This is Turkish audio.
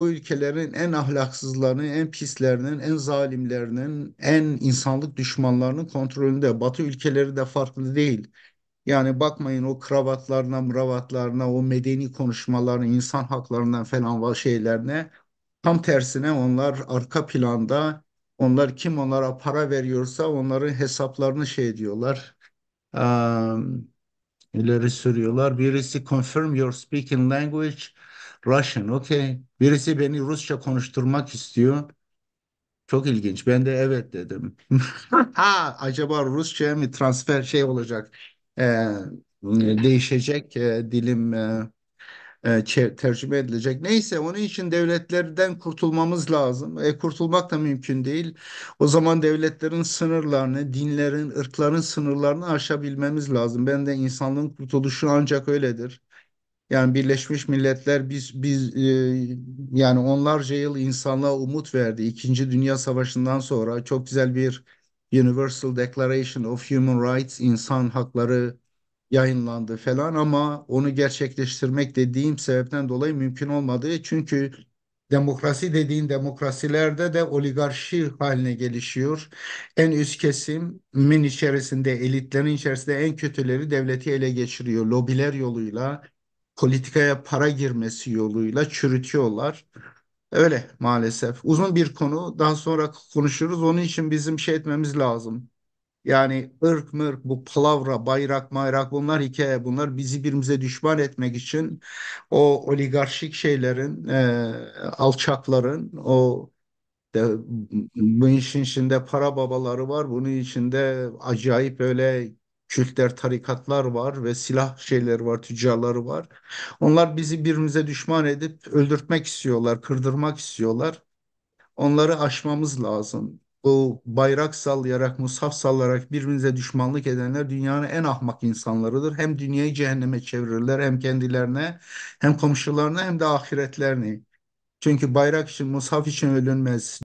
Bu ülkelerin en ahlaksızlarının, en pislerinin, en zalimlerinin, en insanlık düşmanlarının kontrolünde. Batı ülkeleri de farklı değil. Yani bakmayın o kravatlarına, mravatlarına, o medeni konuşmalarına, insan haklarından falan var şeylerine. Tam tersine onlar arka planda, onlar kim onlara para veriyorsa onların hesaplarını şey diyorlar. Um, ileri sürüyorlar. Birisi confirm your speaking language. Russian, okay. Birisi beni Rusça konuşturmak istiyor. Çok ilginç. Ben de evet dedim. ha, acaba Rusça mı transfer şey olacak? Ee, değişecek e, dilim e, e, tercüme edilecek. Neyse onun için devletlerden kurtulmamız lazım. E, kurtulmak da mümkün değil. O zaman devletlerin sınırlarını, dinlerin, ırkların sınırlarını aşabilmemiz lazım. Ben de insanlığın kurtuluşu ancak öyledir. Yani Birleşmiş Milletler biz biz e, yani onlarca yıl insanlığa umut verdi. İkinci Dünya Savaşı'ndan sonra çok güzel bir Universal Declaration of Human Rights insan hakları yayınlandı falan ama onu gerçekleştirmek dediğim sebepten dolayı mümkün olmadı. Çünkü demokrasi dediğin demokrasilerde de oligarşi haline gelişiyor. En üst kesimin içerisinde, elitlerin içerisinde en kötüleri devleti ele geçiriyor. Lobiler yoluyla politikaya para girmesi yoluyla çürütüyorlar. Öyle maalesef. Uzun bir konu. Daha sonra konuşuruz. Onun için bizim şey etmemiz lazım. Yani ırk mırk bu palavra, bayrak mayrak bunlar hikaye. Bunlar bizi birbirimize düşman etmek için o oligarşik şeylerin, e, alçakların, o de, bu işin içinde para babaları var. Bunun içinde acayip öyle kültler, tarikatlar var ve silah şeyleri var, tüccarları var. Onlar bizi birbirimize düşman edip öldürtmek istiyorlar, kırdırmak istiyorlar. Onları aşmamız lazım. Bu bayrak sallayarak, musaf sallayarak birbirimize düşmanlık edenler dünyanın en ahmak insanlarıdır. Hem dünyayı cehenneme çevirirler hem kendilerine, hem komşularına hem de ahiretlerini. Çünkü bayrak için, musaf için ölünmez.